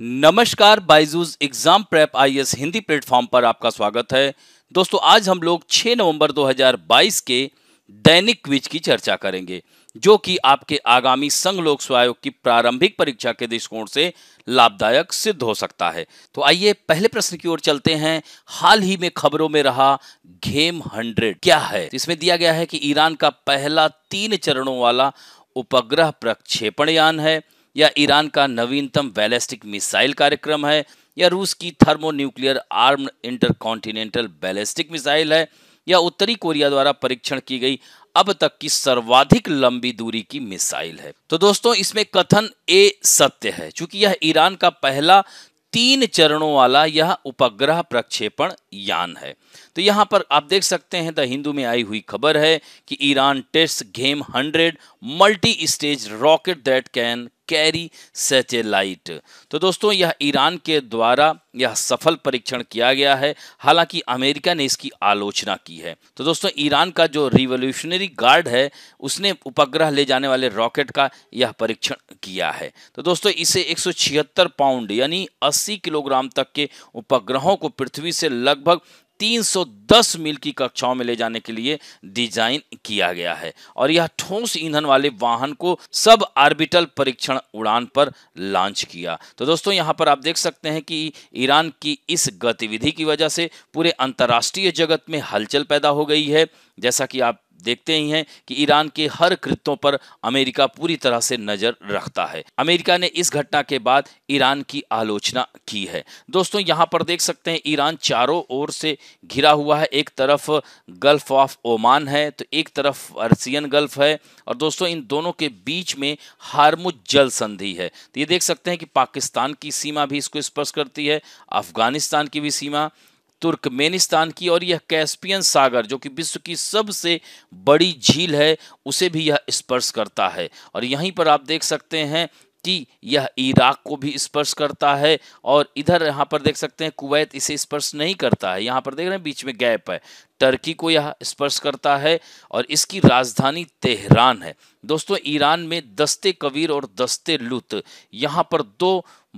नमस्कार Byju's exam prep IAS Hindi platform पर आपका स्वागत है दोस्तों आज हम लोग 6 नवंबर 2022 के दैनिक क्विज की चर्चा करेंगे जो कि आपके आगामी संघ लोक सेवायोग की प्रारंभिक परीक्षा के दृष्टिकोण से लाभदायक सिद्ध हो सकता है तो आइए पहले प्रश्न की ओर चलते हैं हाल ही में खबरों में रहा घेम हंड्रेड क्या है इसमें दिया गया है कि ईरान का पहला तीन चरणों वाला उपग्रह प्रक्षेपण यान है या ईरान का नवीनतम बैलिस्टिक मिसाइल कार्यक्रम है या रूस की thermonuclear inter intercontinental ballistic missile है या उत्तरी कोरिया द्वारा परीक्षण की गई अब तक की सर्वाधिक लंबी दूरी की मिसाइल है तो दोस्तों इसमें कथन ए सत्य है क्योंकि यह ईरान का पहला तीन चरणों वाला यह उपग्रह प्रक्षेपण यान है तो यहां पर आप देख सकते हैं द हिंदू में आई हुई खबर है कि Iran test Qaem hundred multi stage rocket that can carry satellite तो दोस्तों यह ईरान के द्वारा यह सफल परीक्षण किया गया है हालांकि अमेरिका ने इसकी आलोचना की है तो दोस्तों ईरान का जो रिवोल्यूशनरी गार्ड है उसने उपग्रह ले जाने वाले रॉकेट का यह परीक्षण किया है तो दोस्तों इसे 176 पाउंड यानी 80 किलोग्राम तक के उपग्रहों को पृथ्वी से लगभग 310 मील की कक्षाओं में ले जाने के लिए डिजाइन किया गया है और यह ठोस ईंधन वाले वाहन को सब आर्बिटल परीक्षण उड़ान पर लॉन्च किया तो दोस्तों यहां पर आप देख सकते हैं कि ईरान की इस गतिविधि की वजह से पूरे अंतर्राष्ट्रीय जगत में हलचल पैदा हो गई है जैसा कि आप देखते ही हैं कि ईरान के हर कृत्यों पर अमेरिका पूरी तरह से नजर रखता है अमेरिका ने इस घटना के बाद ईरान की आलोचना की है दोस्तों यहां पर देख सकते हैं ईरान चारों ओर से घिरा हुआ है एक तरफ गल्फ ऑफ ओमान है तो एक तरफ अर्सियन गल्फ है और दोस्तों इन दोनों के बीच में हारमुज जल संधि है तो ये देख सकते हैं कि पाकिस्तान की सीमा भी इसको स्पर्श करती है अफगानिस्तान की भी सीमा तुर्कमेनिस्तान की और यह कैस्पियन सागर जो कि विश्व की सबसे बड़ी झील है उसे भी यह स्पर्श करता है और यहीं पर आप देख सकते हैं कि यह इराक को भी स्पर्श करता है और इधर यहाँ पर देख सकते हैं कुवैत इसे स्पर्श नहीं करता है यहाँ पर देख रहे हैं बीच में गैप है टर्की को यह स्पर्श करता है और इसकी राजधानी तेहरान है दोस्तों ईरान में दस्ते कबीर और दस्ते लुत यहाँ पर दो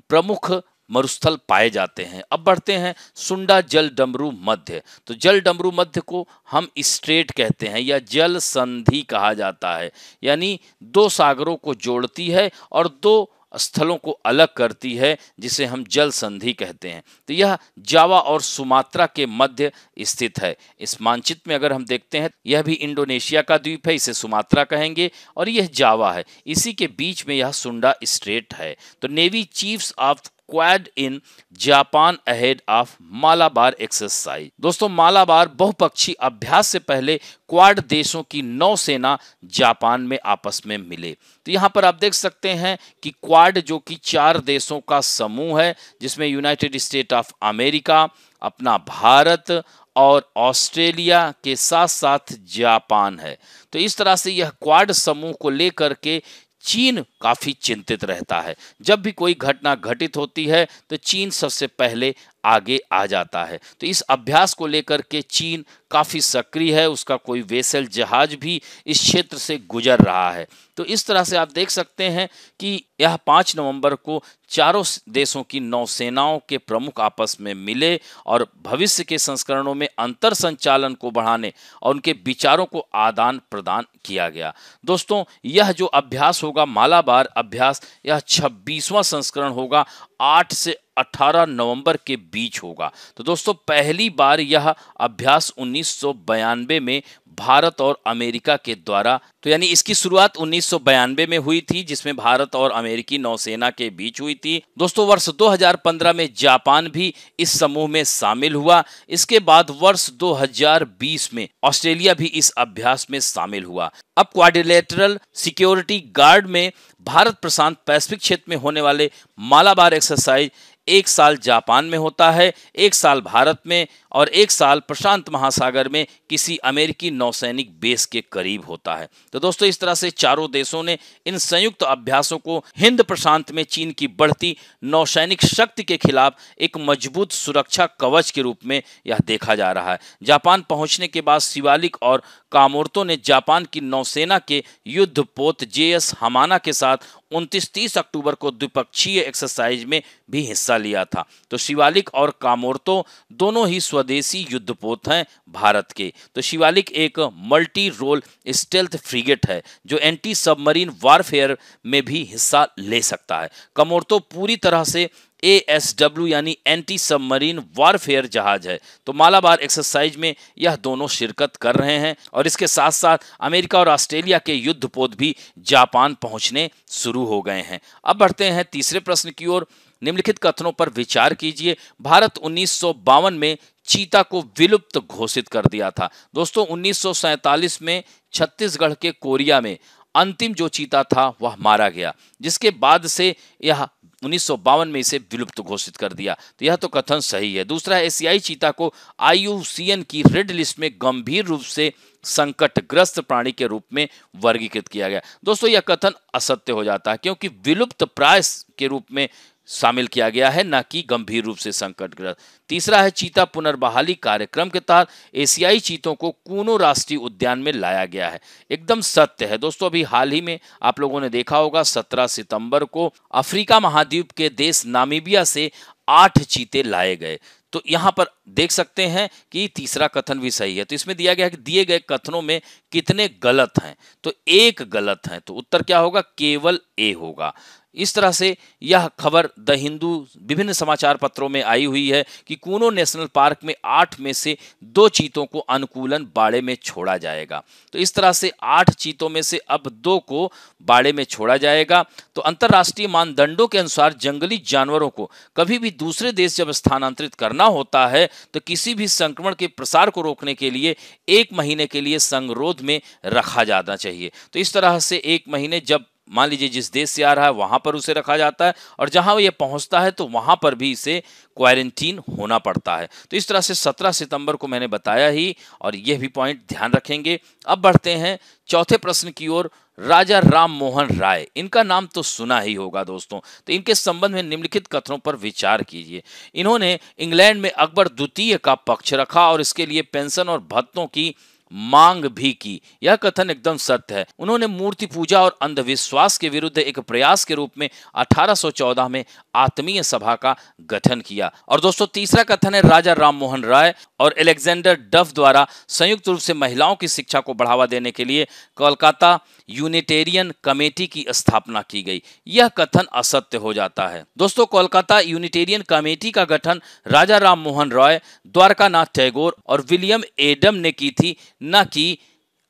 प्रमुख मरुस्थल पाए जाते हैं अब बढ़ते हैं सुंडा जल डमरू मध्य तो जल डमरू मध्य को हम स्ट्रेट कहते हैं या जल संधि कहा जाता है यानी दो सागरों को जोड़ती है और दो स्थलों को अलग करती है जिसे हम जल संधि कहते हैं तो यह जावा और सुमात्रा के मध्य स्थित है इस मानचित्र में अगर हम देखते हैं यह भी इंडोनेशिया का द्वीप है इसे सुमात्रा कहेंगे और यह जावा है इसी के बीच में यह सुंडा स्ट्रेट है तो navy chiefs of Quad in Japan ahead of Malabar exercise दोस्तों मालाबार बहुपक्षी अभ्यास से पहले क्वाड देशों की नौसेना जापान में आपस में मिले तो यहां पर आप देख सकते हैं कि क्वाड जो कि चार देशों का समूह है जिसमें यूनाइटेड स्टेट ऑफ अमेरिका अपना भारत और ऑस्ट्रेलिया के साथ साथ जापान है तो इस तरह से यह क्वाड समूह को लेकर के चीन काफ़ी चिंतित रहता है जब भी कोई घटना घटित होती है तो चीन सबसे पहले आगे आ जाता है तो इस अभ्यास को लेकर के चीन काफ़ी सक्रिय है उसका कोई वेसल जहाज भी इस क्षेत्र से गुजर रहा है तो इस तरह से आप देख सकते हैं कि यह पाँच नवंबर को चारों देशों की नौसेनाओं के प्रमुख आपस में मिले और भविष्य के संस्करणों में अंतर संचालन को बढ़ाने और उनके विचारों को आदान प्रदान किया गया दोस्तों यह जो अभ्यास होगा मालाबार अभ्यास यह छब्बीसवां संस्करण होगा आठ से 18 नवंबर के बीच होगा तो दोस्तों पहली बार यह अभ्यास उन्नीस में भारत और अमेरिका के द्वारा तो यानी इसकी शुरुआत उन्नीस में हुई थी जिसमें भारत और अमेरिकी नौसेना के बीच हुई थी दोस्तों वर्ष 2015 में जापान भी इस समूह में शामिल हुआ इसके बाद वर्ष 2020 में ऑस्ट्रेलिया भी इस अभ्यास में शामिल हुआ अब क्वाडिलेटरल सिक्योरिटी गार्ड में भारत प्रशांत पैसिफिक क्षेत्र में होने वाले मालाबार एक्सरसाइज एक साल जापान में होता है एक साल भारत में और एक साल प्रशांत महासागर में किसी अमेरिकी नौसैनिक बेस के करीब होता है तो दोस्तों इस तरह से चारों देशों ने इन संयुक्त अभ्यासों को हिंद प्रशांत में चीन की बढ़ती नौसैनिक शक्ति के खिलाफ एक मजबूत सुरक्षा कवच के रूप में यह देखा जा रहा है जापान पहुंचने के बाद शिवालिक और कामोर्तो ने जापान की नौसेना के युद्ध पोत जे एस हमाना के साथ 29-30 अक्टूबर को द्विपक्षीय एक्सरसाइज में भी हिस्सा लिया था तो शिवालिक और कामोर्तो दोनों ही स्व स्वदेशी युद्धपोत हैं भारत के तो शिवालिक एक मल्टी रोल स्टेल्थ फ्रिगेट है जो एंटी सबमरीन वारफेयर में भी हिस्सा ले सकता है कमोर तो पूरी तरह से ए एस डब्ल्यू यानी एंटी सबमरीन वारफेयर जहाज है तो मालाबार एक्सरसाइज में यह दोनों शिरकत कर रहे हैं और इसके साथ साथ अमेरिका और ऑस्ट्रेलिया के युद्धपोत भी जापान पहुंचने शुरू हो गए हैं अब बढ़ते हैं तीसरे प्रश्न की ओर निम्नलिखित कथनों पर विचार कीजिए भारत उन्नीस में चीता को विलुप्त घोषित कर दिया था दोस्तों उन्नीस में छत्तीसगढ़ के कोरिया में अंतिम जो चीता था वह मारा गया जिसके बाद से यह उन्नीस में इसे विलुप्त घोषित कर दिया तो यह तो कथन सही है दूसरा एशियाई चीता को आईयूसीएन की रेड लिस्ट में गंभीर रूप से संकटग्रस्त प्राणी के रूप में वर्गीकृत किया गया दोस्तों यह कथन असत्य हो जाता है क्योंकि विलुप्त प्राय के रूप में शामिल किया गया है न कि गंभीर रूप से संकटग्रस्त तीसरा है चीता पुनर्बहाली कार्यक्रम के तहत एशियाई चीतों को कूनो राष्ट्रीय उद्यान में लाया गया है एकदम सत्य है दोस्तों अभी हाल ही में आप लोगों ने देखा होगा 17 सितंबर को अफ्रीका महाद्वीप के देश नामीबिया से आठ चीते लाए गए तो यहां पर देख सकते हैं कि तीसरा कथन भी सही है तो इसमें दिया गया है कि दिए गए कथनों में कितने गलत हैं तो एक गलत है तो उत्तर क्या होगा केवल ए होगा इस तरह से यह खबर द हिंदू विभिन्न समाचार पत्रों में आई हुई है कि कूनो नेशनल पार्क में आठ में से दो चीतों को अनुकूलन बाड़े में छोड़ा जाएगा तो इस तरह से आठ चीतों में से अब दो को बाड़े में छोड़ा जाएगा तो अंतर्राष्ट्रीय मानदंडों के अनुसार जंगली जानवरों को कभी भी दूसरे देश जब स्थानांतरित करना होता है तो किसी भी संक्रमण के प्रसार को रोकने के लिए एक महीने के लिए संगरोध में रखा जाना चाहिए तो इस तरह से एक महीने जब मान लीजिए जिस देश से आ रहा है वहां पर उसे रखा जाता है और जहां यह पहुंचता है तो वहां पर भी इसे क्वारंटीन होना पड़ता है तो इस तरह से 17 सितंबर को मैंने बताया ही और यह भी पॉइंट ध्यान रखेंगे अब बढ़ते हैं चौथे प्रश्न की ओर राजा राम मोहन राय इनका नाम तो सुना ही होगा दोस्तों तो इनके संबंध में निम्नलिखित कथनों पर विचार कीजिए इन्होंने इंग्लैंड में अकबर द्वितीय का पक्ष रखा और इसके लिए पेंशन और भत्तों की मांग भी की यह कथन एकदम सत्य है उन्होंने मूर्ति पूजा और अंधविश्वास के विरुद्ध एक प्रयास के रूप में 1814 में आत्मीय सभा का गठन किया और दोस्तों तीसरा कथन है राजा मोहन राय और एलेक्जेंडर डफ द्वारा संयुक्त रूप से महिलाओं की शिक्षा को बढ़ावा देने के लिए कोलकाता यूनिटेरियन कमेटी की स्थापना की गई यह कथन असत्य हो जाता है दोस्तों कोलकाता यूनिटेरियन कमेटी का गठन राजा राम मोहन रॉय द्वारका नाथ टैगोर और विलियम एडम ने की थी न कि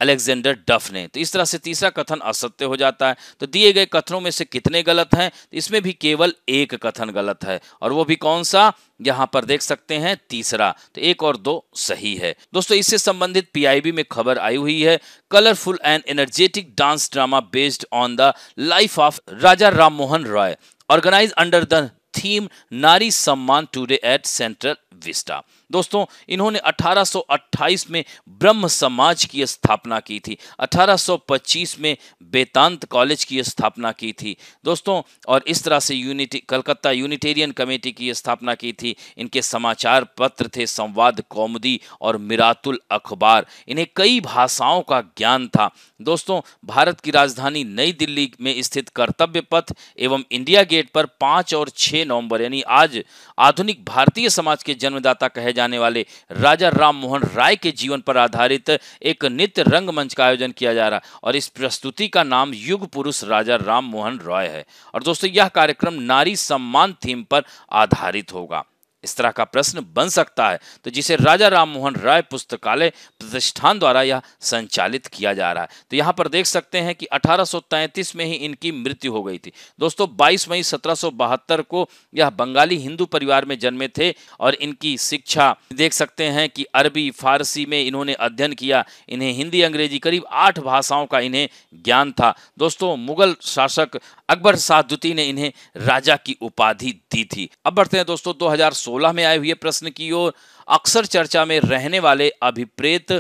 अलेक्जेंडर डफ ने तो इस तरह से तीसरा कथन असत्य हो जाता है तो दिए गए कथनों में से कितने गलत हैं इसमें भी केवल एक कथन गलत है और वो भी कौन सा यहाँ पर देख सकते हैं तीसरा तो एक और दो सही है दोस्तों इससे संबंधित पीआईबी में खबर आई हुई है colourful and energetic dance drama based on the life of Raja Ram Mohan Roy organise under the theme Nari Samman today at central Vista दोस्तों इन्होंने 1828 में ब्रह्म समाज की स्थापना की थी 1825 में बेतांत कॉलेज की स्थापना की थी दोस्तों और इस तरह से यूनिटी कलकत्ता यूनिटेरियन कमेटी की स्थापना की थी इनके समाचार पत्र थे संवाद कौमदी और मिरातुल अखबार इन्हें कई भाषाओं का ज्ञान था दोस्तों भारत की राजधानी नई दिल्ली में स्थित कर्तव्य पथ एवं इंडिया गेट पर पाँच और छः नवंबर यानी आज आधुनिक भारतीय समाज के जन्मदाता कहे जाने वाले राजा राम मोहन राय के जीवन पर आधारित एक नित्य रंगमंच का आयोजन किया जा रहा है और इस प्रस्तुति का नाम युग पुरुष राजा राम मोहन रॉय है और दोस्तों यह कार्यक्रम नारी सम्मान थीम पर आधारित होगा इस तरह का प्रश्न बन सकता है तो जिसे राजा राम मोहन राय पुस्तकालय प्रतिष्ठान द्वारा यह संचालित किया जा रहा है तो यहाँ पर देख सकते हैं कि 1833 में ही इनकी मृत्यु हो गई थी दोस्तों 22 मई सत्रह को यह बंगाली हिंदू परिवार में जन्मे थे और इनकी शिक्षा देख सकते हैं कि अरबी फारसी में इन्होंने अध्ययन किया इन्हें हिंदी अंग्रेजी करीब आठ भाषाओं का इन्हें ज्ञान था दोस्तों मुगल शासक अकबर शाह द्वितीय ने इन्हें राजा की उपाधि दी थी अब बढ़ते हैं दोस्तों दो सोलह में आए हुए प्रश्न की ओर अक्सर चर्चा में रहने वाले अभिप्रेत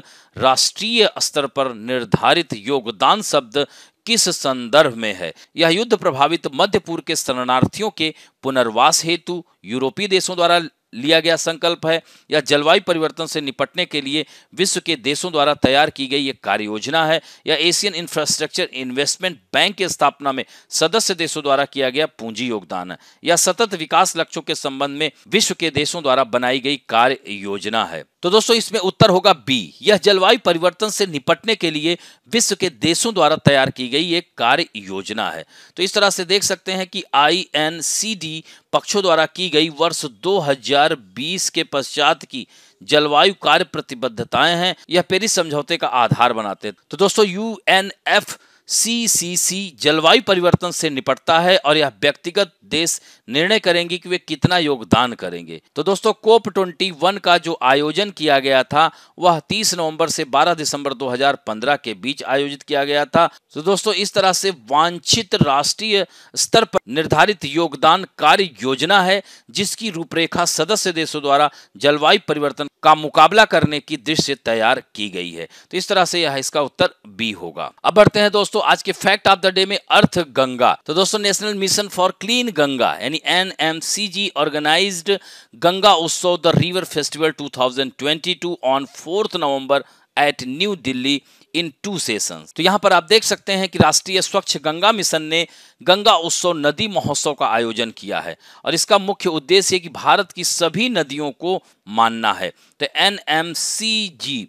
राष्ट्रीय स्तर पर निर्धारित योगदान शब्द किस संदर्भ में है यह युद्ध प्रभावित मध्यपुर के शरणार्थियों के पुनर्वास हेतु यूरोपीय देशों द्वारा लिया गया संकल्प है या जलवायु परिवर्तन से निपटने के लिए विश्व के देशों द्वारा तैयार की गई एक कार्य योजना है या एशियन इंफ्रास्ट्रक्चर इन्वेस्टमेंट बैंक की स्थापना में सदस्य देशों द्वारा किया गया पूंजी योगदान है या सतत विकास लक्ष्यों के संबंध में विश्व के देशों द्वारा बनाई गई कार्य योजना है तो दोस्तों इसमें उत्तर होगा बी यह जलवायु परिवर्तन से निपटने के लिए विश्व के देशों द्वारा तैयार की गई एक कार्य योजना है तो इस तरह से देख सकते हैं कि आई पक्षों द्वारा की गई वर्ष 2020 के पश्चात की जलवायु कार्य प्रतिबद्धताएं हैं यह पेरिस समझौते का आधार बनाते हैं तो दोस्तों U N F C C C जलवायु परिवर्तन से निपटता है और यह व्यक्तिगत देश निर्णय करेंगी कि वे कितना योगदान करेंगे तो दोस्तों कोप 21 का जो आयोजन किया गया था वह 30 नवंबर से 12 दिसंबर 2015 के बीच आयोजित किया गया था तो दोस्तों इस तरह से वांछित राष्ट्रीय स्तर पर निर्धारित योगदान कार्य योजना है जिसकी रूपरेखा सदस्य देशों द्वारा जलवायु परिवर्तन का मुकाबला करने की दृश्य तैयार की गई है तो इस तरह से यह इसका उत्तर बी होगा अब बढ़ते हैं दोस्तों आज के फैक्ट ऑफ द डे में अर्थ गंगा तो दोस्तों National Mission for Clean Ganga यानी यानी जी organise Ganga Utsav the river festival 2022 on fourth November at New Delhi in two sessions तो यहाँ पर आप देख सकते हैं कि राष्ट्रीय स्वच्छ गंगा मिशन ने गंगा उत्सव नदी महोत्सव का आयोजन किया है और इसका मुख्य उद्देश्य है कि भारत की सभी नदियों को मानना है तो एन एम सी जी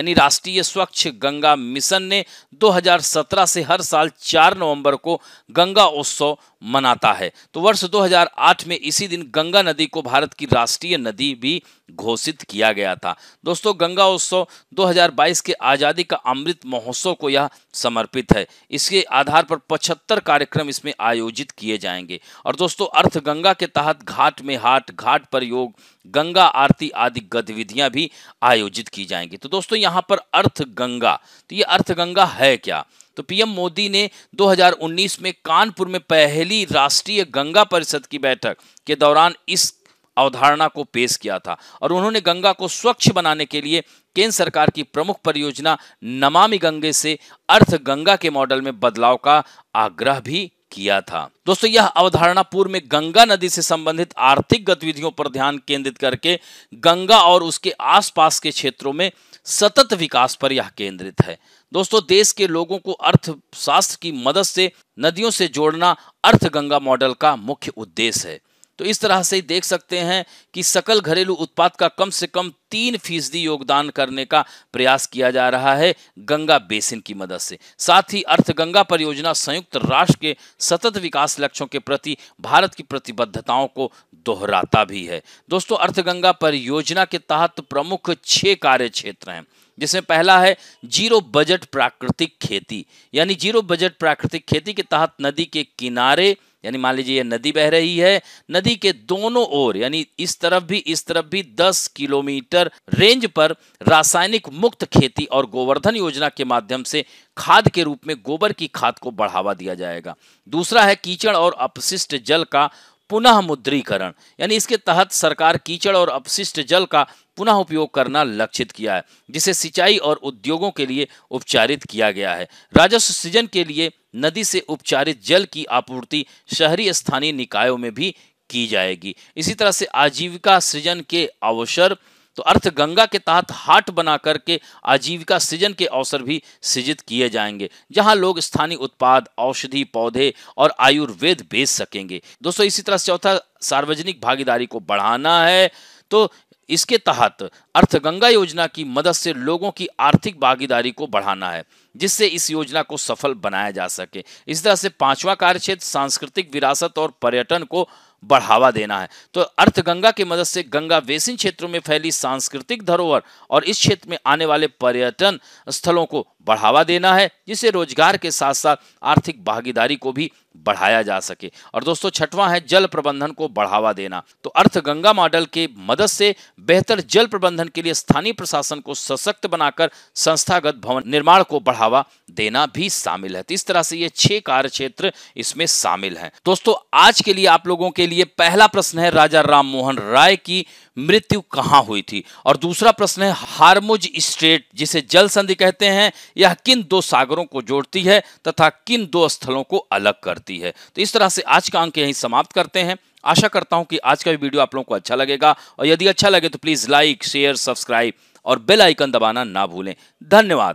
यानी राष्ट्रीय स्वच्छ गंगा मिशन ने 2017 से हर साल 4 नवंबर को गंगा उत्सव मनाता है तो वर्ष 2008 में इसी दिन गंगा नदी को भारत की राष्ट्रीय नदी भी घोषित किया गया था दोस्तों गंगा उत्सव 2022 के आज़ादी का अमृत महोत्सव को यह समर्पित है इसके आधार पर 75 कार्यक्रम इसमें आयोजित किए जाएंगे और दोस्तों अर्थ गंगा के तहत घाट में हाट घाट पर योग गंगा आरती आदि गतिविधियां भी आयोजित की जाएंगी तो दोस्तों यहाँ पर अर्थ गंगा तो ये अर्थ गंगा है क्या तो पीएम मोदी ने 2019 में कानपुर में पहली राष्ट्रीय गंगा परिषद की बैठक के दौरान इस अवधारणा को पेश किया था और उन्होंने गंगा को स्वच्छ बनाने के लिए केंद्र सरकार की प्रमुख परियोजना नमामि गंगे से अर्थ गंगा के मॉडल में बदलाव का आग्रह भी किया था दोस्तों यह अवधारणा पूर्व में गंगा नदी से संबंधित आर्थिक गतिविधियों पर ध्यान केंद्रित करके गंगा और उसके आसपास के क्षेत्रों में सतत विकास पर यह केंद्रित है दोस्तों देश के लोगों को अर्थशास्त्र की मदद से नदियों से जोड़ना अर्थ गंगा मॉडल का मुख्य उद्देश्य है तो इस तरह से देख सकते हैं कि सकल घरेलू उत्पाद का कम से कम तीन फीसदी योगदान करने का प्रयास किया जा रहा है गंगा बेसिन की मदद से साथ ही अर्थ गंगा परियोजना संयुक्त राष्ट्र के सतत विकास लक्ष्यों के प्रति भारत की प्रतिबद्धताओं को दोहराता भी है दोस्तों अर्थगंगा परियोजना के तहत प्रमुख छह कार्य क्षेत्र हैं जिसमें पहला है जीरो बजट प्राकृतिक खेती यानी जीरो बजट प्राकृतिक खेती के तहत नदी के किनारे यानी मान लीजिए ये नदी बह रही है नदी के दोनों ओर यानी इस तरफ भी इस तरफ भी 10 किलोमीटर रेंज पर रासायनिक मुक्त खेती और गोवर्धन योजना के माध्यम से खाद के रूप में गोबर की खाद को बढ़ावा दिया जाएगा दूसरा है कीचड़ और अपशिष्ट जल का पुनः मुद्रीकरण यानी इसके तहत सरकार कीचड़ और अपशिष्ट जल का पुनः उपयोग करना लक्षित किया है जिसे सिंचाई और उद्योगों के लिए उपचारित किया गया है राजस्व सृजन के लिए नदी से उपचारित जल की आपूर्ति शहरी स्थानीय निकायों में भी की जाएगी इसी तरह से आजीविका सृजन के अवसर तो अर्थ गंगा के तहत हाट बना करके आजीविका सृजन के अवसर भी सृजित किए जाएंगे जहां लोग स्थानीय उत्पाद औषधि पौधे और आयुर्वेद बेच सकेंगे दोस्तों इसी तरह चौथा सार्वजनिक भागीदारी को बढ़ाना है तो इसके तहत अर्थगंगा योजना की मदद से लोगों की आर्थिक भागीदारी को बढ़ाना है जिससे इस योजना को सफल बनाया जा सके इस तरह से पांचवा कार्यक्षेत्र सांस्कृतिक विरासत और पर्यटन को बढ़ावा देना है तो अर्थगंगा की मदद से गंगा बेसिन क्षेत्रों में फैली सांस्कृतिक धरोहर और इस क्षेत्र में आने वाले पर्यटन स्थलों को बढ़ावा देना है जिससे रोजगार के साथ साथ आर्थिक भागीदारी को भी बढ़ाया जा सके और दोस्तों छठवां है जल प्रबंधन को बढ़ावा देना तो अर्थगंगा मॉडल के मदद से बेहतर जल प्रबंधन के लिए स्थानीय प्रशासन को सशक्त बनाकर संस्थागत भवन निर्माण को बढ़ावा देना भी शामिल है तो इस तरह से ये छह कार्य क्षेत्र इसमें शामिल है दोस्तों आज के लिए आप लोगों के लिए पहला प्रश्न है राजा राम मोहन राय की मृत्यु कहां हुई थी और दूसरा प्रश्न है हारमुज स्ट्रेट जिसे जल संधि कहते हैं यह किन दो सागरों को जोड़ती है तथा किन दो स्थलों को अलग करती है तो इस तरह से आज का अंक यही समाप्त करते हैं आशा करता हूं कि आज का भी वीडियो आप लोगों को अच्छा लगेगा और यदि अच्छा लगे तो प्लीज़ लाइक शेयर सब्सक्राइब और बेल आइकन दबाना ना भूलें धन्यवाद